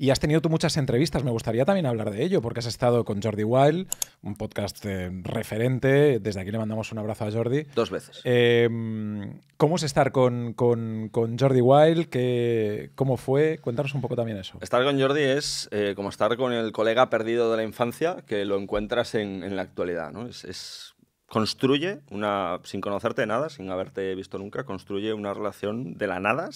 Y has tenido tú muchas entrevistas. Me gustaría también hablar de ello, porque has estado con Jordi Wild, un podcast eh, referente. Desde aquí le mandamos un abrazo a Jordi. Dos veces. Em, ¿Cómo es estar con, Jordi Wild? ¿Qué, ¿Cómo fue? Cuéntanos un poco también eso. Estar con Jordi es eh, como estar con el colega perdido de la infancia que lo encuentras en, la actualidad. ¿no? es construye una, sin conocerte nada, sin haberte visto nunca, construye una relación de la nada,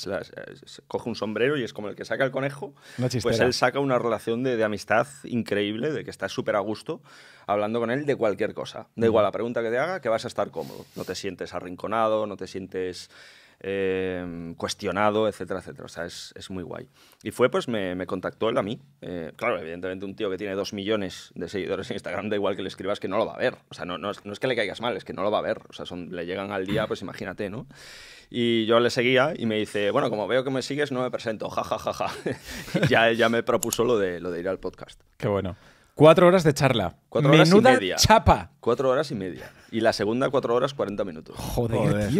coge un sombrero y es como el que saca el conejo, pues él saca una relación de, de amistad increíble, de que estás súper a gusto hablando con él de cualquier cosa, da igual la pregunta que te haga, que vas a estar cómodo, no te sientes arrinconado, no te sientes... Em, cuestionado, etcétera, etcétera. O sea, es, es, muy guay. Y fue, pues, me, me contactó él a mí. Eh, claro, evidentemente un tío que tiene dos millones de seguidores en Instagram, da igual que le escribas, que no lo va a ver. O sea, no, no, es, que le caigas mal, es que no lo va a ver. O sea, son, le llegan al día, pues imagínate, ¿no? Y yo le seguía y me dice, bueno, como veo que me sigues, no me presento, ja, ja, ja, ja. ya, ya me propuso lo de, lo de ir al podcast. Qué bueno. Cuatro horas de charla. Cuatro horas y media. chapa. Cuatro horas y media. Y la segunda, cuatro horas, cuarenta minutos. Joder,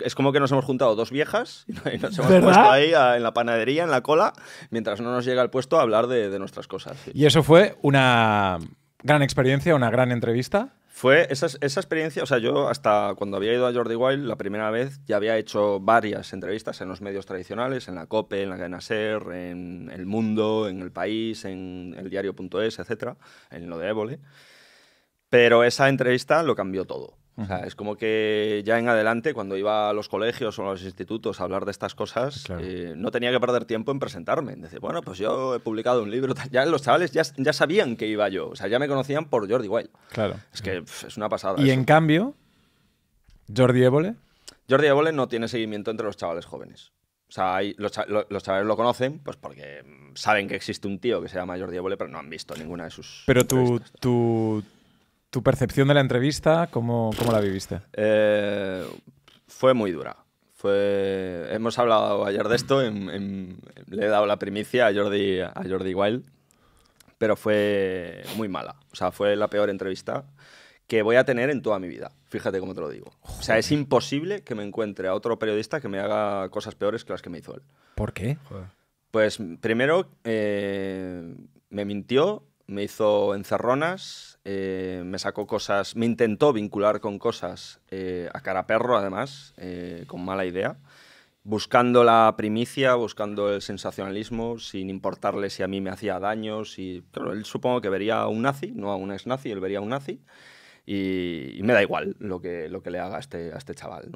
es, como que nos hemos juntado dos viejas y nos hemos puesto ahí ah, en la panadería, en la cola, mientras no nos llega el puesto a hablar de, nuestras cosas. Y eso fue una gran experiencia, una gran entrevista. Fue esa, experiencia, o sea, yo hasta cuando había ido a Jordi Wild la primera vez ya había hecho varias entrevistas en los medios tradicionales, en la COPE, en la cadena en El Mundo, en El País, en el diario.es, etcétera, en lo de Évole. Pero esa entrevista lo cambió todo es como que ya en adelante, cuando iba a los colegios o a los institutos a hablar de estas cosas, eh, no tenía que perder tiempo en presentarme. En decir, bueno, pues yo he publicado un libro. Ya los chavales ya, sabían que iba yo. O sea, ya me conocían por Jordi Wild. Claro. Es que es una pasada. Y en cambio, Jordi Evole. Jordi Evole no tiene seguimiento entre los chavales jóvenes. O sea, los, chavales lo conocen pues porque mm, saben que existe un tío que se llama Jordi Evole, pero no han visto ninguna de sus. Pero tú… ¿Tu percepción de la entrevista, cómo, la viviste? Eh, fue muy dura. Hemos hablado ayer de esto, le he dado la primicia a Jordi, a Jordi Wild, pero fue muy mala. O sea, fue la peor entrevista que voy a tener en toda mi vida. Fíjate cómo te lo digo. O sea, es imposible que me encuentre a otro periodista que me haga cosas peores que las que me hizo él. ¿Por qué? Pues primero, eh, me mintió me hizo encerronas, eh, me sacó cosas, me intentó vincular con cosas eh, a cara perro, además, eh, con mala idea, buscando la primicia, buscando el sensacionalismo, sin importarle si a mí me hacía daño, si... Claro, él supongo que vería a un nazi, no a un ex-nazi, él vería a un nazi, y, me da igual lo que, lo que le haga a este, a este chaval.